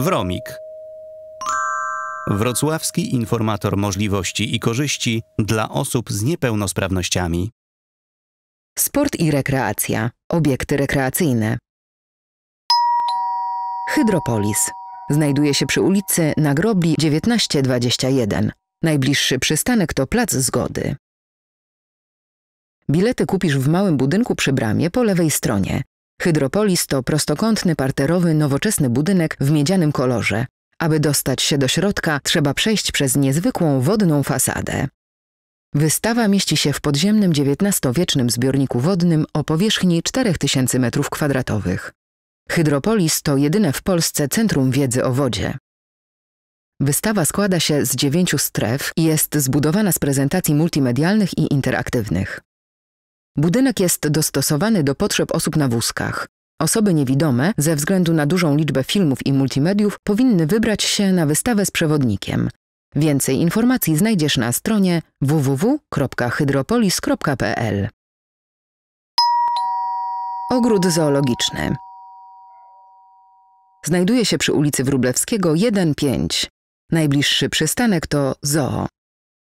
Wromik. Wrocławski informator możliwości i korzyści dla osób z niepełnosprawnościami. Sport i rekreacja. Obiekty rekreacyjne. Hydropolis. Znajduje się przy ulicy Nagrobli 1921. Najbliższy przystanek to Plac Zgody. Bilety kupisz w małym budynku przy bramie po lewej stronie. Hydropolis to prostokątny, parterowy, nowoczesny budynek w miedzianym kolorze. Aby dostać się do środka, trzeba przejść przez niezwykłą wodną fasadę. Wystawa mieści się w podziemnym XIX-wiecznym zbiorniku wodnym o powierzchni 4000 m2. Hydropolis to jedyne w Polsce centrum wiedzy o wodzie. Wystawa składa się z dziewięciu stref i jest zbudowana z prezentacji multimedialnych i interaktywnych. Budynek jest dostosowany do potrzeb osób na wózkach. Osoby niewidome, ze względu na dużą liczbę filmów i multimediów, powinny wybrać się na wystawę z przewodnikiem. Więcej informacji znajdziesz na stronie www.hydropolis.pl. Ogród zoologiczny. Znajduje się przy ulicy Wrublewskiego 1-5. Najbliższy przystanek to Zoo.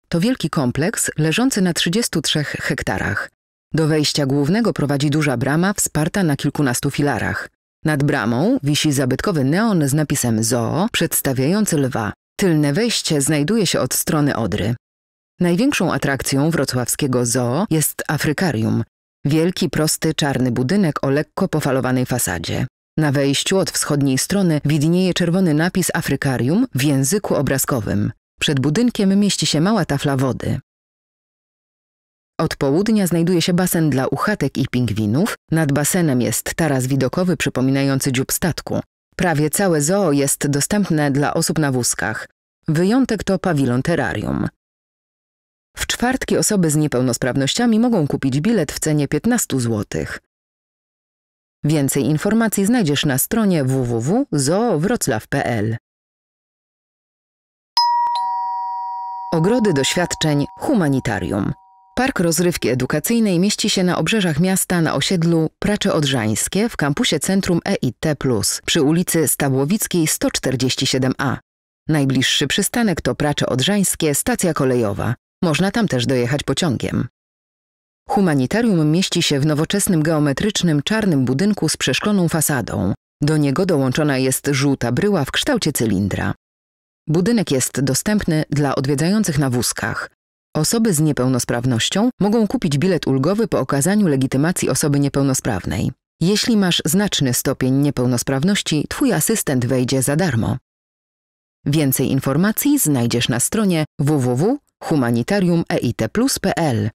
To wielki kompleks leżący na 33 hektarach. Do wejścia głównego prowadzi duża brama wsparta na kilkunastu filarach. Nad bramą wisi zabytkowy neon z napisem Zoo, przedstawiający lwa. Tylne wejście znajduje się od strony Odry. Największą atrakcją wrocławskiego zoo jest Afrykarium. Wielki, prosty, czarny budynek o lekko pofalowanej fasadzie. Na wejściu od wschodniej strony widnieje czerwony napis Afrykarium w języku obrazkowym. Przed budynkiem mieści się mała tafla wody. Od południa znajduje się basen dla uchatek i pingwinów, nad basenem jest taras widokowy przypominający dziób statku. Prawie całe zoo jest dostępne dla osób na wózkach. Wyjątek to pawilon terrarium. W czwartki osoby z niepełnosprawnościami mogą kupić bilet w cenie 15 zł. Więcej informacji znajdziesz na stronie www.zoowroclaw.pl. Ogrody doświadczeń Humanitarium. Park rozrywki edukacyjnej mieści się na obrzeżach miasta na osiedlu Pracze Odrzańskie w kampusie Centrum EIT+, przy ulicy Stabłowickiej 147a. Najbliższy przystanek to Pracze Odrzańskie, stacja kolejowa. Można tam też dojechać pociągiem. Humanitarium mieści się w nowoczesnym geometrycznym czarnym budynku z przeszkloną fasadą. Do niego dołączona jest żółta bryła w kształcie cylindra. Budynek jest dostępny dla odwiedzających na wózkach. Osoby z niepełnosprawnością mogą kupić bilet ulgowy po okazaniu legitymacji osoby niepełnosprawnej. Jeśli masz znaczny stopień niepełnosprawności, Twój asystent wejdzie za darmo. Więcej informacji znajdziesz na stronie www.humanitarium.eit.pl.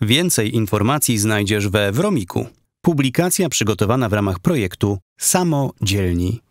Więcej informacji znajdziesz we Wromiku. Publikacja przygotowana w ramach projektu Samodzielni.